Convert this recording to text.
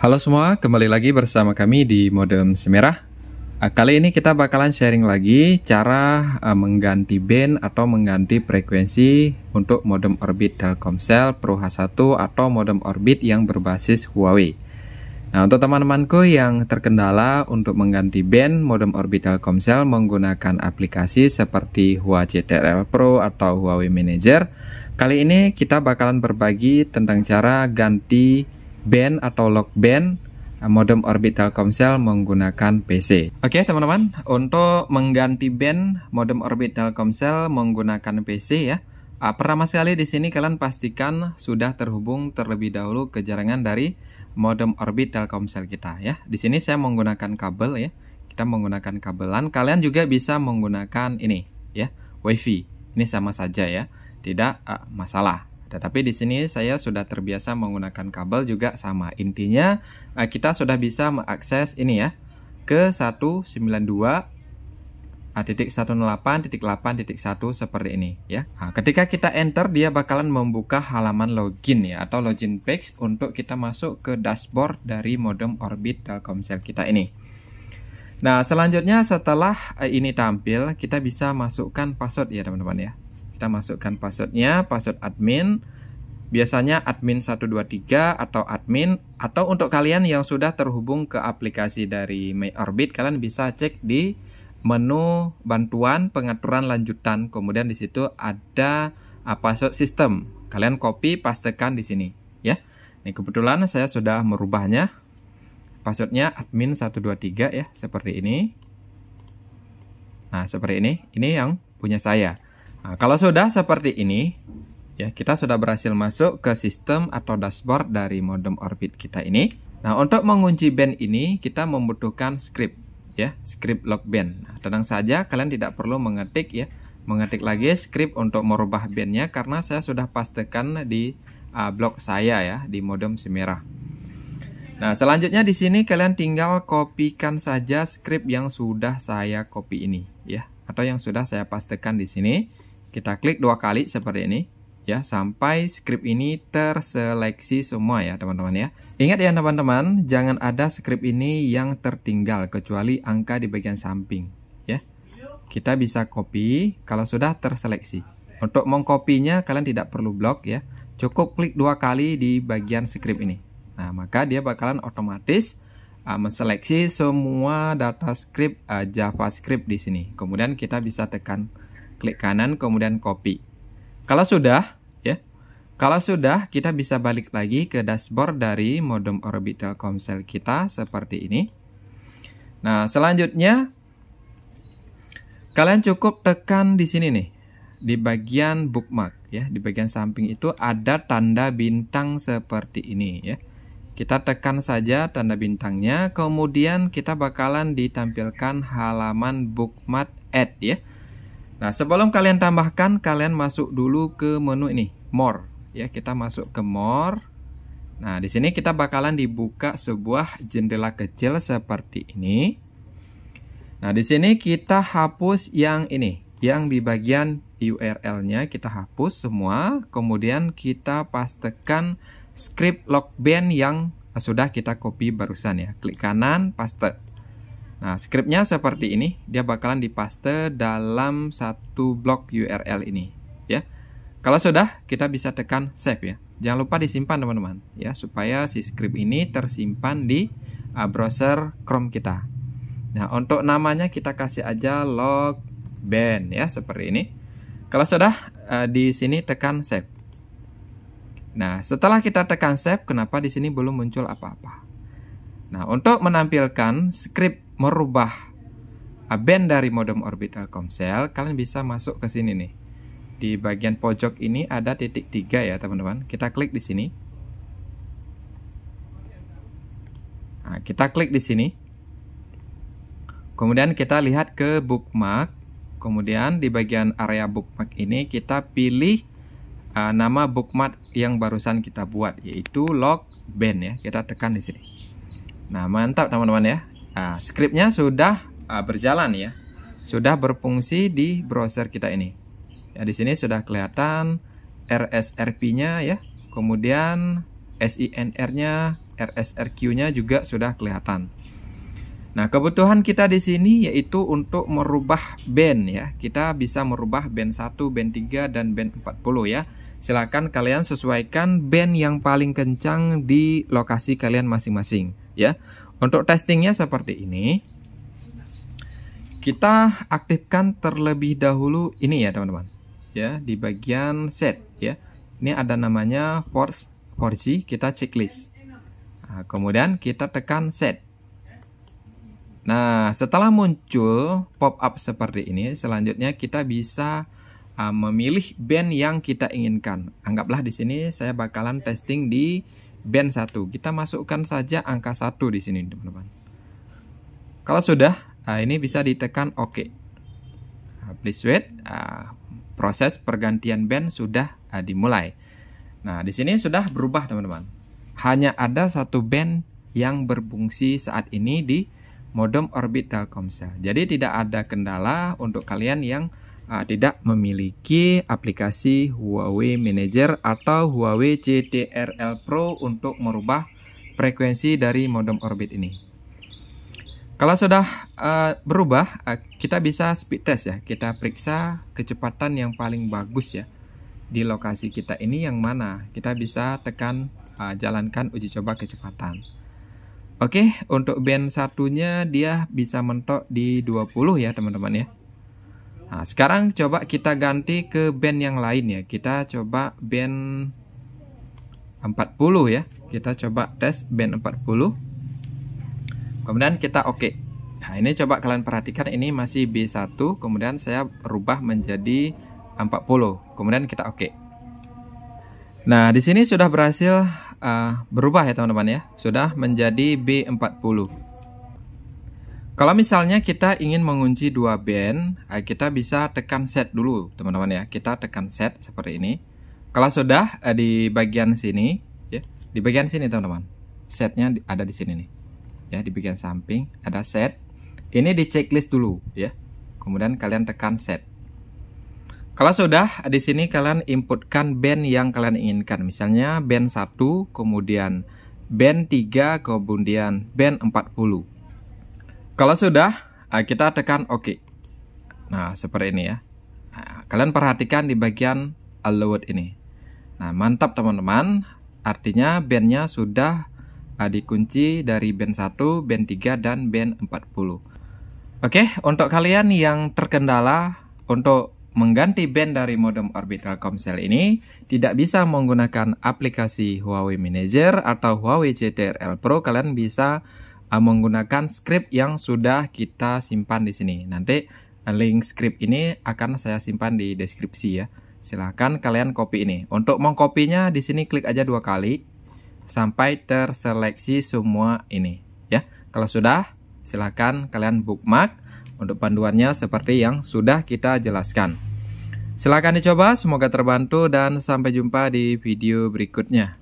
Halo semua, kembali lagi bersama kami di Modem Semerah. Eh, kali ini kita bakalan sharing lagi cara eh, mengganti band atau mengganti frekuensi untuk modem Orbit Telkomsel Pro H1 atau modem Orbit yang berbasis Huawei. Nah, untuk teman-temanku yang terkendala untuk mengganti band modem Orbit Telkomsel menggunakan aplikasi seperti Huawei CTRL Pro atau Huawei Manager, kali ini kita bakalan berbagi tentang cara ganti band atau log band eh, modem Orbit Telkomsel menggunakan PC. Oke okay, teman-teman, untuk mengganti band modem Orbit Telkomsel menggunakan PC ya. Uh, pertama sekali di sini kalian pastikan sudah terhubung terlebih dahulu ke jaringan dari modem Orbit Telkomsel kita ya. Di sini saya menggunakan kabel ya. Kita menggunakan kabelan. Kalian juga bisa menggunakan ini ya, WiFi. Ini sama saja ya. Tidak uh, masalah. Tetapi di sini saya sudah terbiasa menggunakan kabel juga sama. Intinya eh, kita sudah bisa mengakses ini ya ke 192 seperti ini ya. Nah, ketika kita enter dia bakalan membuka halaman login ya atau login page untuk kita masuk ke dashboard dari modem Orbit Telkomsel kita ini. Nah, selanjutnya setelah eh, ini tampil kita bisa masukkan password ya teman-teman ya kita masukkan passwordnya password admin biasanya admin 123 atau admin atau untuk kalian yang sudah terhubung ke aplikasi dari Orbit kalian bisa cek di menu bantuan pengaturan lanjutan kemudian di situ ada uh, password system kalian copy pastekan di sini ya ini kebetulan saya sudah merubahnya passwordnya admin 123 ya seperti ini nah seperti ini ini yang punya saya Nah, kalau sudah seperti ini, ya kita sudah berhasil masuk ke sistem atau dashboard dari modem Orbit kita ini. Nah, untuk mengunci band ini kita membutuhkan script ya, script lock band. Nah, tenang saja, kalian tidak perlu mengetik ya, mengetik lagi script untuk merubah bandnya karena saya sudah pastikan di uh, blog saya ya di modem Semera. Nah, selanjutnya di sini kalian tinggal kopikan saja script yang sudah saya copy ini ya atau yang sudah saya pastikan di sini. Kita klik dua kali seperti ini ya sampai script ini terseleksi semua ya teman-teman ya. Ingat ya teman-teman, jangan ada script ini yang tertinggal kecuali angka di bagian samping ya. Kita bisa copy kalau sudah terseleksi. Untuk mengkopinya kalian tidak perlu blok ya. Cukup klik dua kali di bagian script ini. Nah, maka dia bakalan otomatis uh, menseleksi semua data script uh, ah, JavaScript di sini. Kemudian kita bisa tekan klik kanan kemudian copy. Kalau sudah, ya. Kalau sudah, kita bisa balik lagi ke dashboard dari modem orbital komsel kita seperti ini. Nah, selanjutnya kalian cukup tekan di sini nih, di bagian bookmark ya, di bagian samping itu ada tanda bintang seperti ini ya kita tekan saja tanda bintangnya kemudian kita bakalan ditampilkan halaman bookmark add ya Nah, sebelum kalian tambahkan, kalian masuk dulu ke menu ini, more. Ya, kita masuk ke more. Nah, di sini kita bakalan dibuka sebuah jendela kecil seperti ini. Nah, di sini kita hapus yang ini, yang di bagian URL-nya kita hapus semua, kemudian kita pastekan script band yang sudah kita copy barusan ya. Klik kanan, paste. Nah, scriptnya seperti ini, dia bakalan dipaste dalam satu blok URL ini, ya. Kalau sudah, kita bisa tekan save ya. Jangan lupa disimpan teman-teman, ya, supaya si script ini tersimpan di uh, browser Chrome kita. Nah, untuk namanya kita kasih aja log band ya, seperti ini. Kalau sudah, uh, di sini tekan save. Nah, setelah kita tekan save, kenapa di sini belum muncul apa-apa? Nah, untuk menampilkan script merubah band dari modem orbital komsel, kalian bisa masuk ke sini nih. Di bagian pojok ini ada titik tiga ya teman-teman. Kita klik di sini. Nah, kita klik di sini. Kemudian kita lihat ke bookmark. Kemudian di bagian area bookmark ini kita pilih uh, nama bookmark yang barusan kita buat yaitu log band ya. Kita tekan di sini. Nah, mantap teman-teman ya. Nah, scriptnya sudah uh, berjalan ya, sudah berfungsi di browser kita ini. Ya, di sini sudah kelihatan RSRP-nya ya, kemudian SINR-nya, RSRQ-nya juga sudah kelihatan. Nah, kebutuhan kita di sini yaitu untuk merubah band ya. Kita bisa merubah band 1, band 3 dan band 40 ya. Silahkan kalian sesuaikan band yang paling kencang di lokasi kalian masing-masing ya. Untuk testingnya seperti ini. Kita aktifkan terlebih dahulu ini ya teman-teman. Ya, di bagian set ya. Ini ada namanya force 4 kita checklist. Nah, kemudian kita tekan set. Nah, setelah muncul pop-up seperti ini, selanjutnya kita bisa uh, memilih band yang kita inginkan. Anggaplah di sini saya bakalan testing di band 1. Kita masukkan saja angka 1 di sini, teman-teman. Kalau sudah, nah ini bisa ditekan OK. Nah, please wait. Ah, proses pergantian band sudah ah, dimulai. Nah, di sini sudah berubah, teman-teman. Hanya ada satu band yang berfungsi saat ini di modem orbit Telkomsel. Jadi tidak ada kendala untuk kalian yang uh, tidak memiliki aplikasi Huawei Manager atau Huawei CTRL Pro untuk merubah frekuensi dari modem orbit ini. Kalau sudah uh, berubah, uh, kita bisa speed test ya. Kita periksa kecepatan yang paling bagus ya di lokasi kita ini yang mana. Kita bisa tekan uh, jalankan uji coba kecepatan. Oke, untuk band satunya dia bisa mentok di 20 ya teman-teman ya. Nah, sekarang coba kita ganti ke band yang lain ya. Kita coba band 40 ya. Kita coba tes band 40. Kemudian kita oke. Okay. Nah, ini coba kalian perhatikan ini masih B1, kemudian saya rubah menjadi 40. Kemudian kita oke. Okay. Nah, di sini sudah berhasil uh, berubah ya teman-teman ya. Sudah menjadi B40. Kalau misalnya kita ingin mengunci dua band, eh, kita bisa tekan set dulu, teman-teman ya. Kita tekan set seperti ini. Kalau sudah eh, di bagian sini, ya, di bagian sini teman-teman, setnya ada di sini nih, ya, di bagian samping ada set. Ini di checklist dulu, ya. Kemudian kalian tekan set. Kalau sudah di sini kalian inputkan band yang kalian inginkan. Misalnya band 1, kemudian band 3, kemudian band 40 kalau sudah, eh, kita tekan OK. Nah, seperti ini ya. Nah, kalian perhatikan di bagian allowed ini. Nah, mantap teman-teman. Artinya bandnya sudah eh, dikunci dari band 1, band 3, dan band 40. Oke, untuk kalian yang terkendala untuk mengganti band dari modem Orbital Comcell ini tidak bisa menggunakan aplikasi Huawei Manager atau Huawei CTRL Pro, kalian bisa Eh, menggunakan script yang sudah kita simpan di sini. Nanti eh, link script ini akan saya simpan di deskripsi ya. Silahkan kalian copy ini. Untuk mengkopinya di sini klik aja dua kali sampai terseleksi semua ini ya. Kalau sudah, silahkan kalian bookmark untuk panduannya seperti yang sudah kita jelaskan. Silahkan dicoba, semoga terbantu dan sampai jumpa di video berikutnya.